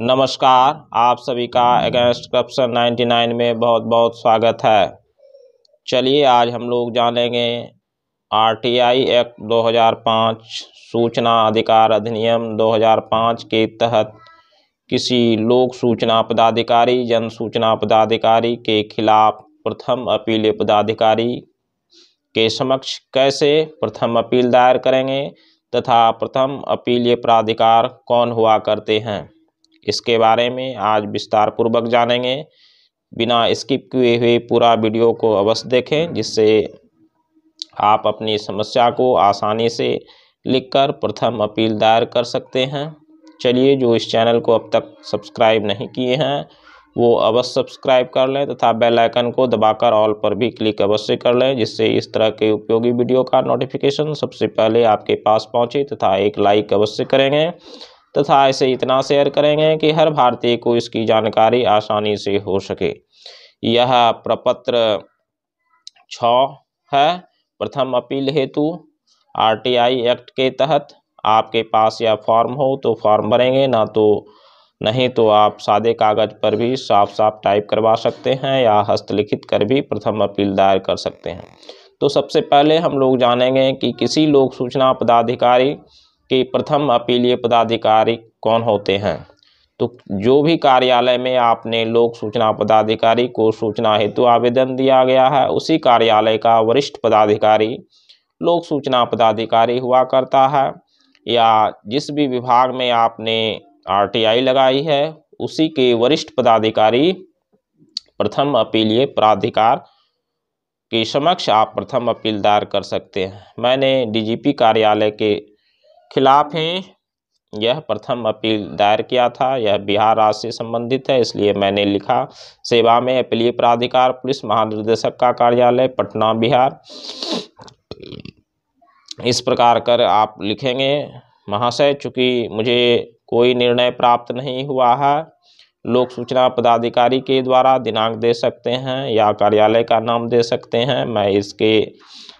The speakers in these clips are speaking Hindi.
नमस्कार आप सभी का अगेंस्ट करप्शन 99 में बहुत बहुत स्वागत है चलिए आज हम लोग जानेंगे आरटीआई एक्ट 2005 सूचना अधिकार अधिनियम 2005 के तहत किसी लोक सूचना पदाधिकारी जन सूचना पदाधिकारी के खिलाफ प्रथम अपीलीय पदाधिकारी के समक्ष कैसे प्रथम अपील दायर करेंगे तथा प्रथम अपीलीय प्राधिकार कौन हुआ करते हैं इसके बारे में आज विस्तार पूर्वक जानेंगे बिना स्किप किए हुए पूरा वीडियो को अवश्य देखें जिससे आप अपनी समस्या को आसानी से लिखकर प्रथम अपील दायर कर सकते हैं चलिए जो इस चैनल को अब तक सब्सक्राइब नहीं किए हैं वो अवश्य सब्सक्राइब कर लें तथा बेल आइकन को दबाकर ऑल पर भी क्लिक अवश्य कर लें जिससे इस तरह के उपयोगी वीडियो का नोटिफिकेशन सबसे पहले आपके पास पहुंचे तथा एक लाइक अवश्य करेंगे तथा इसे इतना शेयर करेंगे कि हर भारतीय को इसकी जानकारी आसानी से हो सके यह प्रपत्र छ है प्रथम अपील हेतु आरटीआई एक्ट के तहत आपके पास यह फॉर्म हो तो फॉर्म भरेंगे ना तो नहीं तो आप सादे कागज पर भी साफ साफ टाइप करवा सकते हैं या हस्तलिखित कर भी प्रथम अपील दायर कर सकते हैं तो सबसे पहले हम लोग जानेंगे कि किसी लोक सूचना पदाधिकारी के प्रथम अपीलीय पदाधिकारी कौन होते हैं तो जो भी कार्यालय में आपने लोक सूचना पदाधिकारी को सूचना हेतु आवेदन दिया गया है उसी कार्यालय का वरिष्ठ पदाधिकारी लोक सूचना पदाधिकारी हुआ करता है या जिस भी विभाग में आपने आरटीआई लगाई है उसी के वरिष्ठ पदाधिकारी प्रथम अपीलीय प्राधिकार के समक्ष आप प्रथम अपील दायर कर सकते हैं मैंने डीजीपी कार्यालय के खिलाफ हैं यह प्रथम अपील दायर किया था यह बिहार राज्य से संबंधित है इसलिए मैंने लिखा सेवा में अपीलीय प्राधिकार पुलिस महानिदेशक का कार्यालय पटना बिहार इस प्रकार कर आप लिखेंगे महाशय चूँकि मुझे कोई निर्णय प्राप्त नहीं हुआ है लोक सूचना पदाधिकारी के द्वारा दिनांक दे सकते हैं या कार्यालय का नाम दे सकते हैं मैं इसके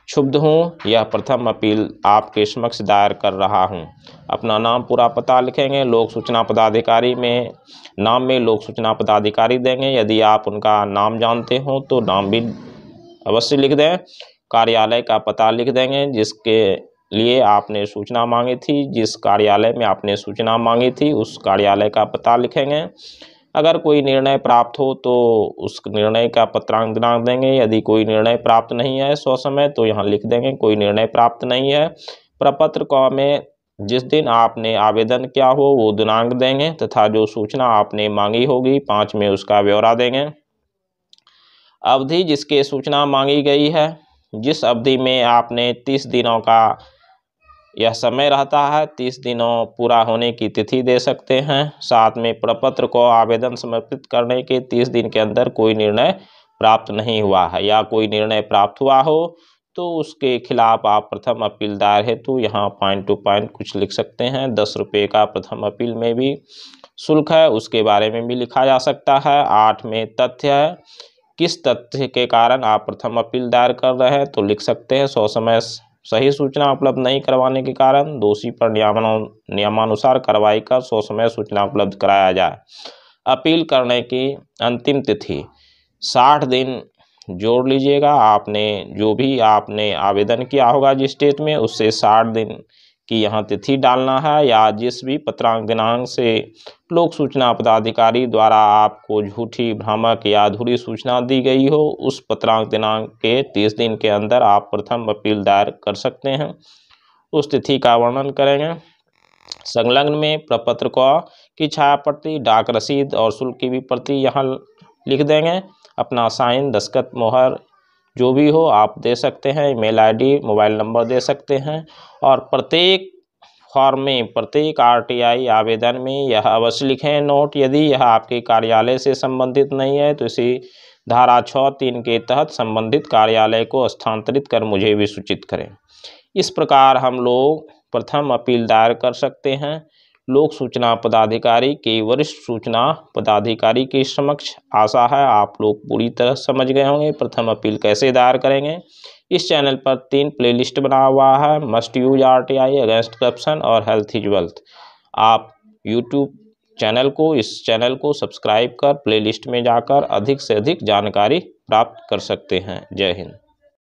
क्षुब्ध हूँ यह प्रथम अपील आपके समक्ष दायर कर रहा हूँ अपना नाम पूरा पता लिखेंगे लोक सूचना पदाधिकारी में नाम में लोक सूचना पदाधिकारी देंगे यदि आप उनका नाम जानते हो तो नाम भी अवश्य लिख दें कार्यालय का पता लिख देंगे जिसके लिए आपने सूचना मांगी थी जिस कार्यालय में आपने सूचना मांगी थी उस कार्यालय का पता लिखेंगे अगर कोई निर्णय प्राप्त हो तो उस निर्णय का पत्रांक दिनांक देंगे यदि कोई निर्णय प्राप्त नहीं है सौ समय तो यहाँ लिख देंगे कोई निर्णय प्राप्त नहीं है प्रपत्र क में जिस दिन आपने आवेदन किया हो वो दिनांक देंगे तथा जो सूचना आपने मांगी होगी पाँच में उसका ब्यौरा देंगे अवधि जिसके सूचना मांगी गई है जिस अवधि में आपने तीस दिनों का यह समय रहता है तीस दिनों पूरा होने की तिथि दे सकते हैं साथ में प्रपत्र को आवेदन समर्पित करने के तीस दिन के अंदर कोई निर्णय प्राप्त नहीं हुआ है या कोई निर्णय प्राप्त हुआ हो तो उसके खिलाफ आप प्रथम अपील दायर हेतु यहाँ पॉइंट टू पॉइंट कुछ लिख सकते हैं दस रुपये का प्रथम अपील में भी शुल्क है उसके बारे में भी लिखा जा सकता है आठ में तथ्य है किस तथ्य के कारण आप प्रथम अपील दायर कर रहे हैं तो लिख सकते हैं सौ समय सही सूचना उपलब्ध नहीं करवाने के कारण दोषी पर नियमानुसार कार्रवाई का समय सूचना उपलब्ध कराया जाए अपील करने की अंतिम तिथि साठ दिन जोड़ लीजिएगा आपने जो भी आपने आवेदन किया होगा जिस डेट में उससे साठ दिन कि यहाँ तिथि डालना है या जिस भी पत्रांक दिनांक से लोक सूचना पदाधिकारी द्वारा आपको झूठी भ्रामक या अधूरी सूचना दी गई हो उस पत्रांक दिनांक के तीस दिन के अंदर आप प्रथम अपील दायर कर सकते हैं उस तिथि का वर्णन करेंगे संलग्न में प्रपत्र को की छाया प्रति डाक रसीद और शुल्क की भी प्रति यहाँ लिख देंगे अपना साइन दस्खत मोहर जो भी हो आप दे सकते हैं ईमेल आईडी मोबाइल नंबर दे सकते हैं और प्रत्येक फॉर्म में प्रत्येक आरटीआई आवेदन में यह अवश्य लिखें नोट यदि यह आपके कार्यालय से संबंधित नहीं है तो इसी धारा छः तीन के तहत संबंधित कार्यालय को स्थानांतरित कर मुझे भी सूचित करें इस प्रकार हम लोग प्रथम अपील दायर कर सकते हैं लोक सूचना पदाधिकारी के वरिष्ठ सूचना पदाधिकारी के समक्ष आशा है आप लोग पूरी तरह समझ गए होंगे प्रथम अपील कैसे दायर करेंगे इस चैनल पर तीन प्लेलिस्ट बना हुआ है must use R T I against corruption और हेल्थ इज वेल्थ आप यूट्यूब चैनल को इस चैनल को सब्सक्राइब कर प्लेलिस्ट में जाकर अधिक से अधिक जानकारी प्राप्त कर सकते हैं जय हिंद